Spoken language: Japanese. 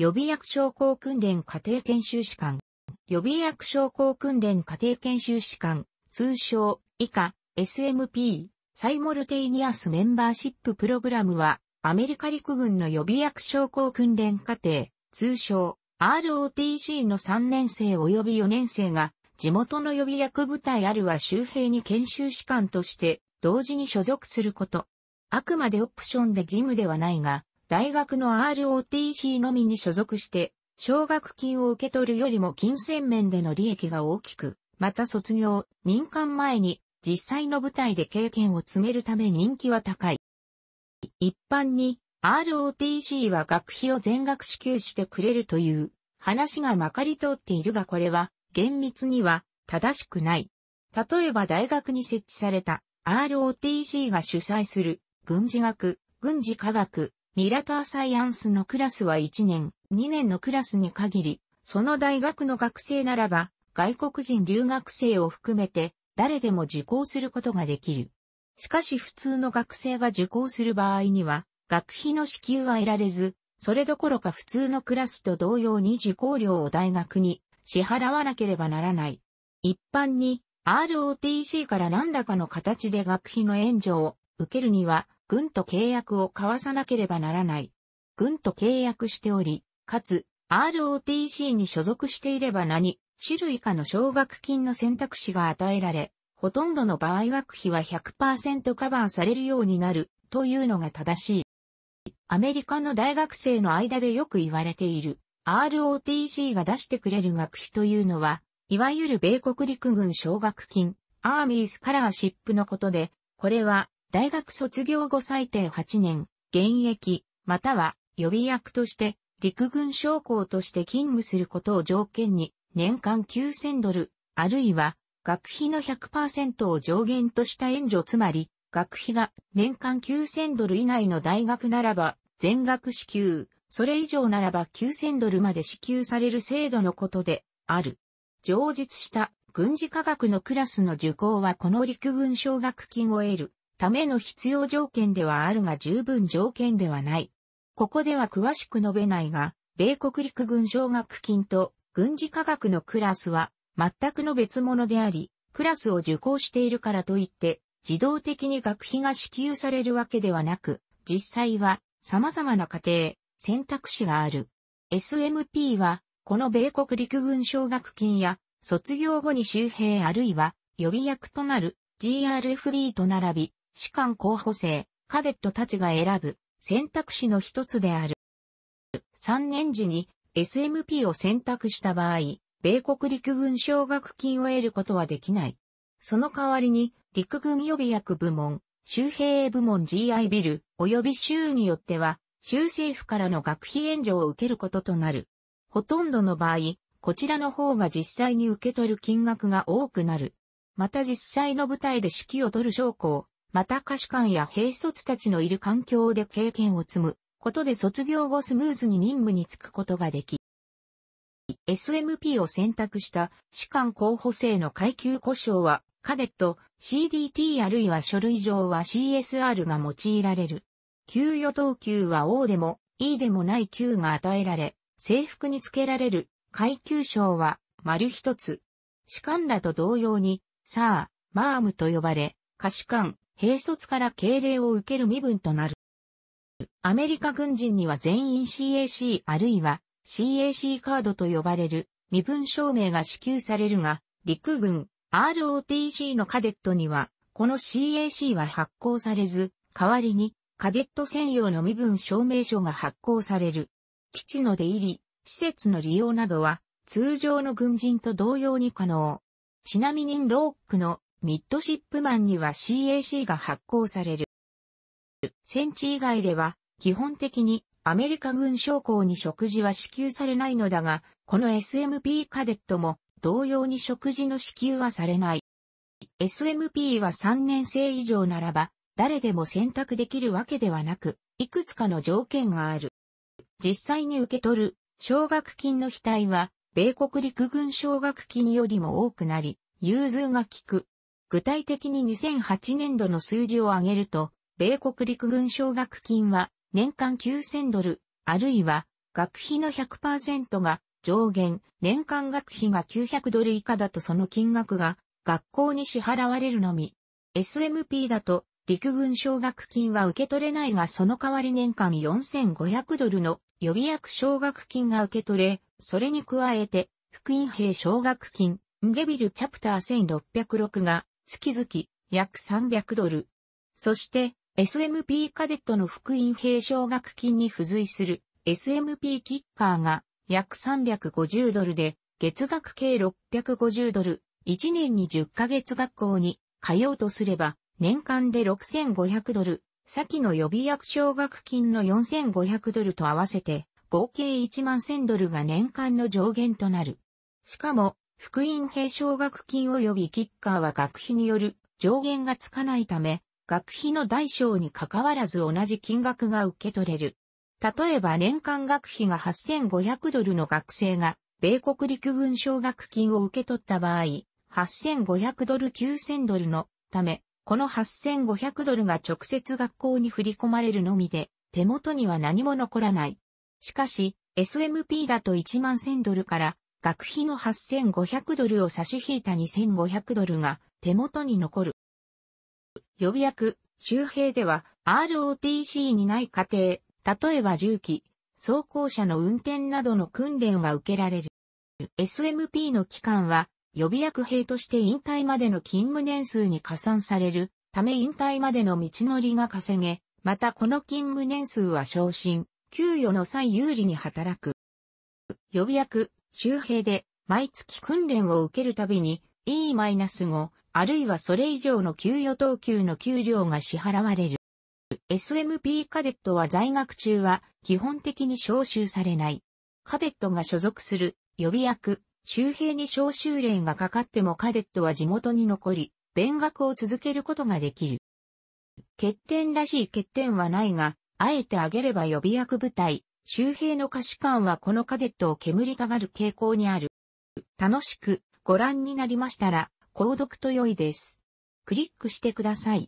予備役将校訓練家庭研修士官。予備役将校訓練家庭研修士官、通称、以下、SMP、サイモルテイニアスメンバーシッププログラムは、アメリカ陸軍の予備役将校訓練家庭、通称、ROTC の3年生及び4年生が、地元の予備役部隊あるは周辺に研修士官として、同時に所属すること。あくまでオプションで義務ではないが、大学の ROTC のみに所属して、奨学金を受け取るよりも金銭面での利益が大きく、また卒業、任官前に実際の舞台で経験を積めるため人気は高い。一般に ROTC は学費を全額支給してくれるという話がまかり通っているがこれは厳密には正しくない。例えば大学に設置された ROTC が主催する軍事学、軍事科学、ミラターサイアンスのクラスは1年、2年のクラスに限り、その大学の学生ならば、外国人留学生を含めて、誰でも受講することができる。しかし普通の学生が受講する場合には、学費の支給は得られず、それどころか普通のクラスと同様に受講料を大学に支払わなければならない。一般に ROTC から何らかの形で学費の援助を受けるには、軍と契約を交わさなければならない。軍と契約しており、かつ、ROTC に所属していれば何、種類かの奨学金の選択肢が与えられ、ほとんどの場合学費は100%カバーされるようになるというのが正しい。アメリカの大学生の間でよく言われている ROTC が出してくれる学費というのは、いわゆる米国陸軍奨学金、アーミースカラーシップのことで、これは大学卒業後最低8年、現役、または予備役として、陸軍将校として勤務することを条件に、年間9000ドル、あるいは、学費の100%を上限とした援助つまり、学費が年間9000ドル以内の大学ならば、全額支給、それ以上ならば9000ドルまで支給される制度のことで、ある。上述した軍事科学のクラスの受講はこの陸軍奨学金を得るための必要条件ではあるが十分条件ではない。ここでは詳しく述べないが、米国陸軍奨学金と軍事科学のクラスは全くの別物であり、クラスを受講しているからといって、自動的に学費が支給されるわけではなく、実際は様々な過程、選択肢がある。SMP は、この米国陸軍奨学金や、卒業後に周平あるいは予備役となる GRFD と並び、士官候補生、カデットたちが選ぶ選択肢の一つである。3年時に SMP を選択した場合、米国陸軍奨学金を得ることはできない。その代わりに、陸軍予備役部門、州兵部門 GI ビル、及び州によっては、州政府からの学費援助を受けることとなる。ほとんどの場合、こちらの方が実際に受け取る金額が多くなる。また実際の部隊で指揮を取る将校、また歌手官や兵卒たちのいる環境で経験を積むことで卒業後スムーズに任務に就くことができ、SMP を選択した士官候補生の階級故障は、カデット、CDT あるいは書類上は CSR が用いられる。給与等級は O でも E でもない級が与えられ、制服に付けられる階級賞は丸一つ。士官らと同様に、サー、マームと呼ばれ、下士官、兵卒から敬礼を受ける身分となる。アメリカ軍人には全員 CAC あるいは CAC カードと呼ばれる身分証明が支給されるが、陸軍 ROTC のカデットには、この CAC は発行されず、代わりにカデット専用の身分証明書が発行される。基地の出入り、施設の利用などは通常の軍人と同様に可能。ちなみにローックのミッドシップマンには CAC が発行される。戦地以外では、基本的にアメリカ軍将校に食事は支給されないのだが、この SMP カデットも同様に食事の支給はされない。SMP は3年生以上ならば、誰でも選択できるわけではなく、いくつかの条件がある。実際に受け取る奨学金の額は、米国陸軍奨学金よりも多くなり、融通が利く具体的に2008年度の数字を挙げると、米国陸軍奨学金は年間9000ドル、あるいは学費の100%が上限、年間学費が900ドル以下だとその金額が学校に支払われるのみ。SMP だと陸軍奨学金は受け取れないがその代わり年間4500ドルの予備役奨学金が受け取れ、それに加えて、福音兵奨学金、ムゲビルチャプター1606が月々約300ドル。そして、SMP カデットの福音兵奨学金に付随する SMP キッカーが約350ドルで、月額計650ドル、1年に10ヶ月学校に通うとすれば、年間で6500ドル、先の予備役奨学金の4500ドルと合わせて、合計1万1000ドルが年間の上限となる。しかも、福音兵奨学金及びキッカーは学費による上限がつかないため、学費の大小に関わらず同じ金額が受け取れる。例えば年間学費が8500ドルの学生が、米国陸軍奨学金を受け取った場合、8500ドル9000ドルのため、この8500ドルが直接学校に振り込まれるのみで、手元には何も残らない。しかし、SMP だと1万1000ドルから学費の8500ドルを差し引いた2500ドルが手元に残る。予備役、周辺では ROTC にない過程、例えば重機、走行車の運転などの訓練が受けられる。SMP の期間は予備役兵として引退までの勤務年数に加算されるため引退までの道のりが稼げ、またこの勤務年数は昇進、給与の際有利に働く。予備役、周平で毎月訓練を受けるたびに E-5 あるいはそれ以上の給与等級の給料が支払われる。SMP カデットは在学中は基本的に招集されない。カデットが所属する予備役、周平に招集令がかかってもカデットは地元に残り、勉学を続けることができる。欠点らしい欠点はないが、あえて挙げれば予備役部隊、周平の歌詞官はこのカデットを煙たがる傾向にある。楽しくご覧になりましたら、購読と良いです。クリックしてください。